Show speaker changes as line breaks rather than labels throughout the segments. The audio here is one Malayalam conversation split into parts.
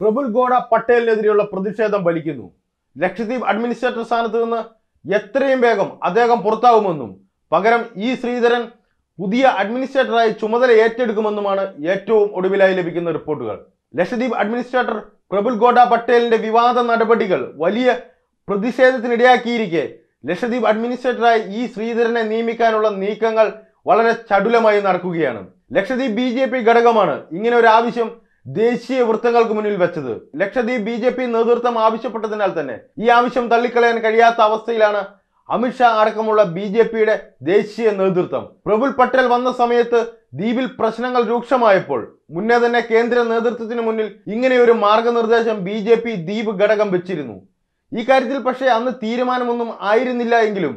പ്രഫുൽ ഗോഡ പട്ടേലിനെതിരെയുള്ള പ്രതിഷേധം വലിക്കുന്നു ലക്ഷദ്വീപ് അഡ്മിനിസ്ട്രേറ്റർ സ്ഥാനത്ത് നിന്ന് എത്രയും വേഗം അദ്ദേഹം പുറത്താകുമെന്നും പകരം ഇ ശ്രീധരൻ പുതിയ അഡ്മിനിസ്ട്രേറ്ററായി ചുമതല ഏറ്റെടുക്കുമെന്നുമാണ് ഏറ്റവും ഒടുവിലായി ലഭിക്കുന്ന റിപ്പോർട്ടുകൾ ലക്ഷദ്വീപ് അഡ്മിനിസ്ട്രേറ്റർ പ്രഫുൽ ഗോഡ പട്ടേലിന്റെ വിവാദ നടപടികൾ വലിയ പ്രതിഷേധത്തിനിടയാക്കിയിരിക്കെ ലക്ഷദ്വീപ് അഡ്മിനിസ്ട്രേറ്ററായി ഇ ശ്രീധരനെ നിയമിക്കാനുള്ള നീക്കങ്ങൾ വളരെ ചടുലമായി നടക്കുകയാണ് ലക്ഷദ്വീപ് ബി ഘടകമാണ് ഇങ്ങനെ ഒരു ആവശ്യം ദേശീയ വൃത്തങ്ങൾക്ക് മുന്നിൽ വെച്ചത് ലക്ഷദ്വീപ് ബി ജെ പി നേതൃത്വം ആവശ്യപ്പെട്ടതിനാൽ തന്നെ ഈ ആവശ്യം തള്ളിക്കളയാൻ കഴിയാത്ത അവസ്ഥയിലാണ് അമിത്ഷാ അടക്കമുള്ള ബി ജെ പിയുടെ ദേശീയ നേതൃത്വം പ്രഫുൽ പട്ടേൽ വന്ന സമയത്ത് ദ്വീപിൽ പ്രശ്നങ്ങൾ രൂക്ഷമായപ്പോൾ മുന്നേ തന്നെ കേന്ദ്ര നേതൃത്വത്തിന് മുന്നിൽ ഇങ്ങനെയൊരു മാർഗനിർദ്ദേശം ബി ജെ പി ദ്വീപ് ഘടകം വെച്ചിരുന്നു ഈ കാര്യത്തിൽ പക്ഷേ അന്ന് തീരുമാനമൊന്നും ആയിരുന്നില്ല എങ്കിലും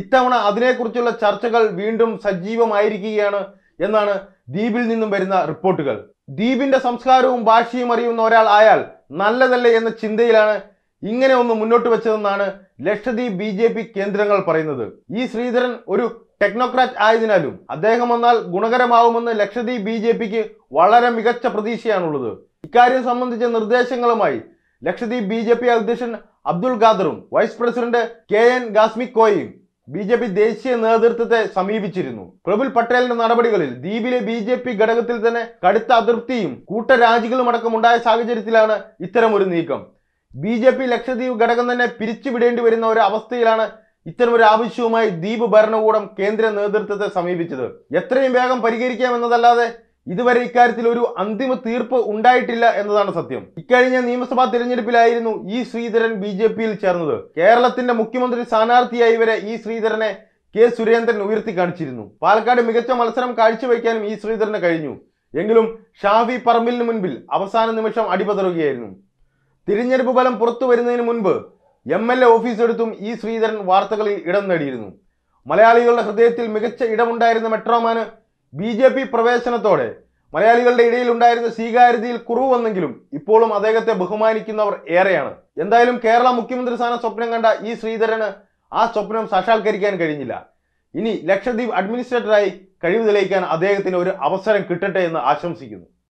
ഇത്തവണ അതിനെക്കുറിച്ചുള്ള ചർച്ചകൾ വീണ്ടും സജീവമായിരിക്കുകയാണ് എന്നാണ് ദ്വീപിൽ നിന്നും വരുന്ന റിപ്പോർട്ടുകൾ ദ്വീപിന്റെ സംസ്കാരവും ഭാഷയും അറിയുന്ന ഒരാൾ ആയാൽ നല്ലതല്ലേ എന്ന ചിന്തയിലാണ് ഇങ്ങനെ ഒന്ന് മുന്നോട്ട് വെച്ചതെന്നാണ് ലക്ഷദ്വീപ് ബി ജെ പി കേന്ദ്രങ്ങൾ പറയുന്നത് ഈ ശ്രീധരൻ ഒരു ടെക്നോക്രാറ്റ് ആയതിനാലും അദ്ദേഹം വന്നാൽ ഗുണകരമാവുമെന്ന് ലക്ഷദ്വീപ് ബി ജെ പിക്ക് വളരെ മികച്ച പ്രതീക്ഷയാണുള്ളത് ഇക്കാര്യം സംബന്ധിച്ച നിർദ്ദേശങ്ങളുമായി ലക്ഷദ്വീപ് ബി ജെ പി അധ്യക്ഷൻ അബ്ദുൾ ഖാദറും വൈസ് പ്രസിഡന്റ് കെ എൻ ഗാസ്മിക്കോയും ബി ജെ പി ദേശീയ നേതൃത്വത്തെ സമീപിച്ചിരുന്നു പ്രഫുൽ പട്ടേലിന്റെ നടപടികളിൽ ദ്വീപിലെ ബി ജെ പി ഘടകത്തിൽ തന്നെ കടുത്ത അതൃപ്തിയും കൂട്ടരാജികളും അടക്കമുണ്ടായ സാഹചര്യത്തിലാണ് ഇത്തരമൊരു നീക്കം ബി ജെ പി ലക്ഷദ്വീപ് ഘടകം തന്നെ പിരിച്ചുവിടേണ്ടി വരുന്ന ഒരു അവസ്ഥയിലാണ് ഇത്തരമൊരു ആവശ്യവുമായി ദ്വീപ് ഭരണകൂടം കേന്ദ്ര നേതൃത്വത്തെ സമീപിച്ചത് എത്രയും വേഗം പരിഹരിക്കാമെന്നതല്ലാതെ ഇതുവരെ ഇക്കാര്യത്തിൽ ഒരു അന്തിമ തീർപ്പ് ഉണ്ടായിട്ടില്ല എന്നതാണ് സത്യം ഇക്കഴിഞ്ഞ നിയമസഭാ തിരഞ്ഞെടുപ്പിലായിരുന്നു ഇ ശ്രീധരൻ ബി ജെ പിയിൽ ചേർന്നത് കേരളത്തിന്റെ മുഖ്യമന്ത്രി സ്ഥാനാർത്ഥിയായി വരെ ഇ ശ്രീധരനെ കെ സുരേന്ദ്രൻ ഉയർത്തി കാണിച്ചിരുന്നു പാലക്കാട് മികച്ച മത്സരം കാഴ്ചവെക്കാനും ഇ ശ്രീധരന് കഴിഞ്ഞു എങ്കിലും ഷാഫി പറമ്പിലിന് മുൻപിൽ അവസാന നിമിഷം അടിപതറുകയായിരുന്നു തിരഞ്ഞെടുപ്പ് ഫലം പുറത്തു വരുന്നതിന് മുൻപ് M L A office E Sreedharan വാർത്തകളിൽ ഇടം നേടിയിരുന്നു മലയാളികളുടെ ഹൃദയത്തിൽ മികച്ച ഇടമുണ്ടായിരുന്ന മെട്രോമാന് ബി ജെ പി പ്രവേശനത്തോടെ മലയാളികളുടെ ഇടയിൽ ഉണ്ടായിരുന്ന സ്വീകാര്യതയിൽ കുറവ് വന്നെങ്കിലും ഇപ്പോഴും അദ്ദേഹത്തെ ബഹുമാനിക്കുന്നവർ ഏറെയാണ് എന്തായാലും കേരള മുഖ്യമന്ത്രി സ്ഥാന സ്വപ്നം കണ്ട ഈ ശ്രീധരന് ആ സ്വപ്നം സാക്ഷാത്കരിക്കാൻ കഴിഞ്ഞില്ല ഇനി ലക്ഷദ്വീപ് അഡ്മിനിസ്ട്രേറ്ററായി കഴിവ് തെളിയിക്കാൻ അദ്ദേഹത്തിന് ഒരു അവസരം കിട്ടട്ടെ എന്ന് ആശംസിക്കുന്നു